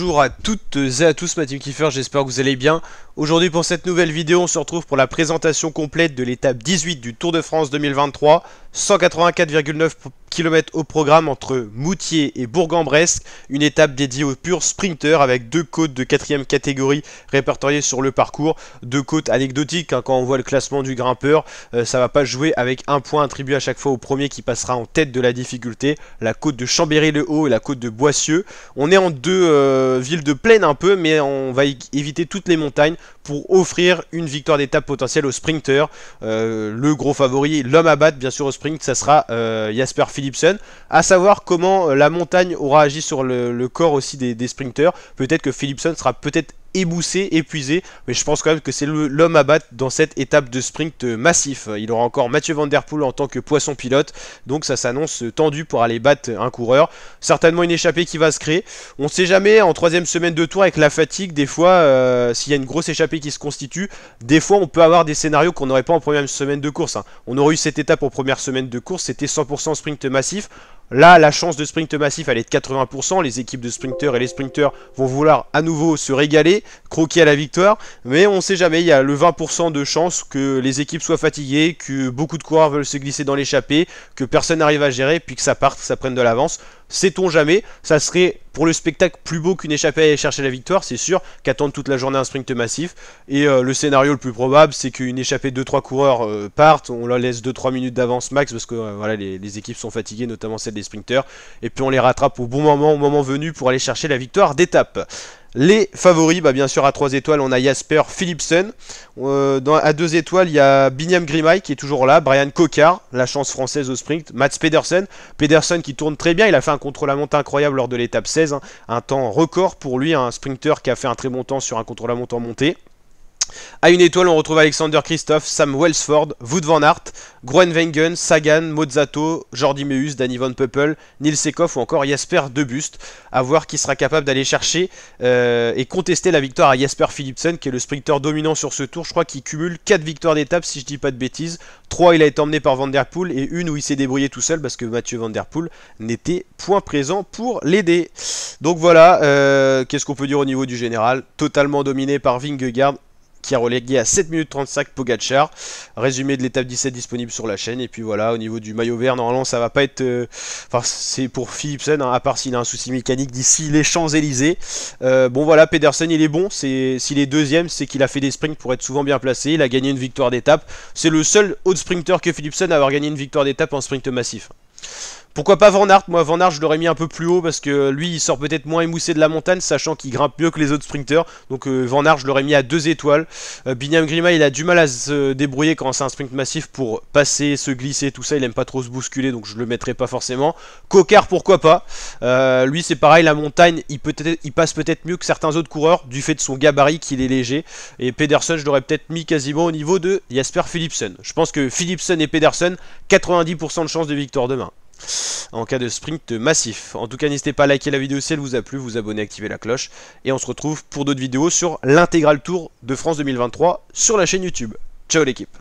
Bonjour à toutes et à tous, ma team Kiefer, j'espère que vous allez bien. Aujourd'hui pour cette nouvelle vidéo, on se retrouve pour la présentation complète de l'étape 18 du Tour de France 2023. 184,9 kilomètres au programme entre Moutier et Bourg-en-Bresse, une étape dédiée au purs sprinter avec deux côtes de quatrième catégorie répertoriées sur le parcours, deux côtes anecdotiques hein, quand on voit le classement du grimpeur, ça euh, ça va pas jouer avec un point attribué à chaque fois au premier qui passera en tête de la difficulté, la côte de Chambéry-le-Haut et la côte de Boissieu. On est en deux euh, villes de plaine un peu, mais on va éviter toutes les montagnes pour offrir une victoire d'étape potentielle aux sprinter. Euh, le gros favori, l'homme à battre bien sûr au sprint, ça sera Jasper Félix. Philipson, à savoir comment euh, la montagne aura agi sur le, corps aussi des, des sprinteurs. Peut-être que Philipson sera peut-être éboussé, épuisé, mais je pense quand même que c'est l'homme à battre dans cette étape de sprint euh, massif. Il aura encore Mathieu Van Der Poel en tant que poisson pilote, donc ça s'annonce euh, tendu pour aller battre un coureur. Certainement une échappée qui va se créer. On ne sait jamais, en troisième semaine de tour, avec la fatigue, des fois, euh, s'il y a une grosse échappée qui se constitue, des fois on peut avoir des scénarios qu'on n'aurait pas en première semaine de course. Hein. On aurait eu cette étape en première semaine de course, c'était 100% sprint massif. Là, la chance de sprint massif, elle est de 80%. Les équipes de sprinteurs et les sprinteurs vont vouloir à nouveau se régaler, croquer à la victoire. Mais on ne sait jamais, il y a le 20% de chance que les équipes soient fatiguées, que beaucoup de coureurs veulent se glisser dans l'échappée, que personne n'arrive à gérer, puis que ça parte, ça prenne de l'avance. Sait-on jamais Ça serait pour le spectacle plus beau qu'une échappée à aller chercher la victoire, c'est sûr, qu'attendre toute la journée un sprint massif. Et euh, le scénario le plus probable, c'est qu'une échappée 2-3 coureurs euh, parte. partent, on leur laisse 2-3 minutes d'avance max parce que euh, voilà, les, les, équipes sont fatiguées, notamment celles des sprinteurs. et puis on les rattrape au bon moment, au moment venu, pour aller chercher la victoire d'étape. Les favoris, bah bien sûr à 3 étoiles on a Jasper Philipsen, euh, à 2 étoiles il y a Binyam Grimaï qui est toujours là, Brian Cocard, la chance française au sprint, Mats Pedersen, Pedersen qui tourne très bien, il a fait un contrôle la montre incroyable lors de l'étape 16, hein. un temps record pour lui, un sprinter qui a fait un très bon temps sur un contrôle la montre en montée. A une étoile, on retrouve Alexander Christophe, Sam Wellsford, Wood Van Hart, Wengen, Sagan, Mozzato, Jordi Meus, Danny Van Peppel, Nils Sekoff ou encore Jasper Debust. À voir qui sera capable d'aller chercher euh, et contester la victoire à Jasper Philipsen, qui est le sprinter dominant sur ce tour. Je crois qu'il cumule 4 victoires d'étape, si je dis pas de bêtises. 3 il a été emmené par Van Der Poel et une où il s'est débrouillé tout seul parce que Mathieu Van Der Poel n'était point présent pour l'aider. Donc voilà, euh, qu'est-ce qu'on peut dire au niveau du général Totalement dominé par Vingegaard qui a relégué à 7 minutes 35 Pogachar. Résumé de l'étape 17 disponible sur la chaîne. Et puis voilà, au niveau du maillot vert, normalement ça va pas être. Euh, enfin, c'est pour Philipson, hein, à part s'il a un souci mécanique d'ici les Champs-Élysées. Euh, bon voilà, Pedersen il est bon. S'il est deuxième, c'est qu'il a fait des sprints pour être souvent bien placé. Il a gagné une victoire d'étape. C'est le seul haut sprinter que Philipson à avoir gagné une victoire d'étape en sprint massif. Pourquoi pas Van Aert Moi, Van Aert, je l'aurais mis un peu plus haut parce que lui, il sort peut-être moins émoussé de la montagne, sachant qu'il grimpe mieux que les autres sprinteurs. Donc euh, Van Aert, je l'aurais mis à deux étoiles. Euh, Binyam Grima, il a du mal à se débrouiller quand c'est un sprint massif pour passer, se glisser, tout ça. Il aime pas trop se bousculer, donc je le mettrai pas forcément. Cocard, pourquoi pas euh, Lui, c'est pareil, la montagne, il, passe peut-être mieux que certains autres coureurs du fait de son gabarit qu'il est léger. Et Pedersen, je l'aurais peut-être mis quasiment au niveau de Jasper Philipsen. Je pense que Philipsen et Pedersen, 90% de chance de victoire demain en cas de sprint massif. En tout cas, n'hésitez pas à liker la vidéo si elle vous a plu, vous abonner, activer la cloche. Et on se retrouve pour d'autres vidéos sur l'intégral tour de France 2023 sur la chaîne YouTube. Ciao l'équipe